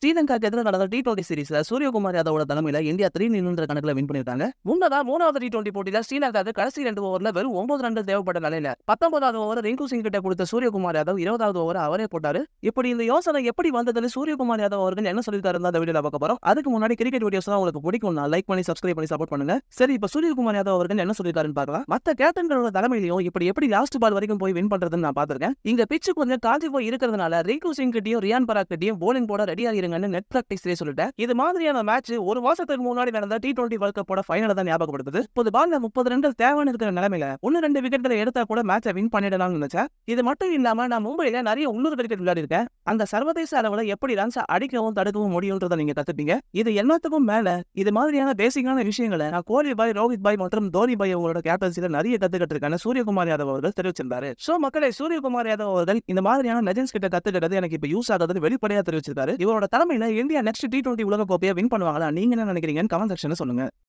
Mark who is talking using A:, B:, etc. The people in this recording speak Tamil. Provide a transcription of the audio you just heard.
A: ஸ்ரீலங்காக்கு எதிராக நடந்த டி டுவெண்டி சீரீஸ்ல சூரியகுமார் யாதவோட தலைமையில இந்தியா த்ரீ நின்று கணக்குல வின் பண்ணிருக்காங்க முன்னதான் மூணாவது டி டுவெண்டி போட்டியில ஸ்ரீலங்காக்கு கடைசி ரெண்டு ஓவர்ல வெறும் ஒன்பது ரன் தேவைப்பட்ட நிலையில பத்தொன்பதாவது ஓவர் ரிங்கு சிங் கிட்ட கொடுத்த சூரியகுமார் யாதவ் இருபதாவது ஓவர் அவரே போட்டாரு இப்படி இந்த யோசனை எப்படி வந்ததுன்னு சூரியகுமார் யாதவ் அவர்கள் என்ன சொல்லிட்டு இருந்தா வீடியோல பார்க்க போறோம் அதுக்கு முன்னாடி கிரிக்கெட் வீடியோஸ் தான் உங்களுக்கு பிடிக்கும் நான் லைக் பண்ணி சப்ஸ்கிரைப் பண்ணி சப்போர்ட் பண்ணுங்க சரி இப்ப சூரியகுமார் யாதவ் அவர்கள் என்ன சொல்லிட்டாருன்னு பாக்கலாம் மத்த கேப்டன்களோட தலைமையிலையும் இப்படி எப்படி லாஸ்ட் பால் வரைக்கும் போய் வின் பண்றதுன்னு நான் பாத்திருக்கேன் இங்க பிச்சு கொஞ்சம் காஞ்சி போய் இருக்கிறதுனால ரிங்கு சிங் கிட்டையும் ரியான் பராக் கிட்டையும் போலிங் போட ரெடியாக ஆடுங்கன்னு நெட் பிராக்டிஸ்லேயே சொல்லிட்டேன் இது மாதிரியான மேட்ச் ஒரு மாசத்துக்கு முன்னாடி நடந்த டி டுவெண்டி வேர்ல்ட் கப்போட ஃபைனல் தான் ஞாபகப்படுத்துது முப்பது பால்ல முப்பது ரன்கள் தேவைன்னு இருக்கிற நிலைமையில ஒன்னு ரெண்டு விக்கெட்ல எடுத்தா கூட மேட்சை வின் பண்ணிடலாம்னு நினைச்சேன் இது மட்டும் இல்லாம நான் மும்பையில நிறைய உள்ளூர் கிரிக்கெட் விளையாடிருக்கேன் அந்த சர்வதேச அளவுல எப்படி ரன்ஸ் அடிக்கவும் தடுக்கவும் முடியும்ன்றத நீங்க கத்துப்பீங்க இது எல்லாத்துக்கும் மேல இது மாதிரியான பேசிக்கான விஷயங்களை நான் கோலி பாய் ரோஹித் பாய் மற்றும் தோனி பாய் அவங்களோட கேப்டன்சில நிறைய கத்துக்கிட்டு இருக்கான சூரியகுமார் யாதவ் அவர்கள் தெரிவிச்சிருந்தாரு சோ மக்களை சூரியகுமார் யாதவ் அவர்கள் இந்த மாதிரியான லெஜன்ஸ் கிட்ட கத்துக்கிறது எனக்கு இப்ப யூஸ் ஆகிறது வெளிப்படையா தெரிவிச்சிருக்காரு இவரோட தலைமையில் இந்தியா நெக்ஸ்ட் டி டுவெண்ட்டி உலக கோப்பையை வின் பண்ணுவாங்களா நீங்க என்ன நினைக்கிறீங்கன்னு கமெண்ட் செக்ஷனில் சொல்லுங்க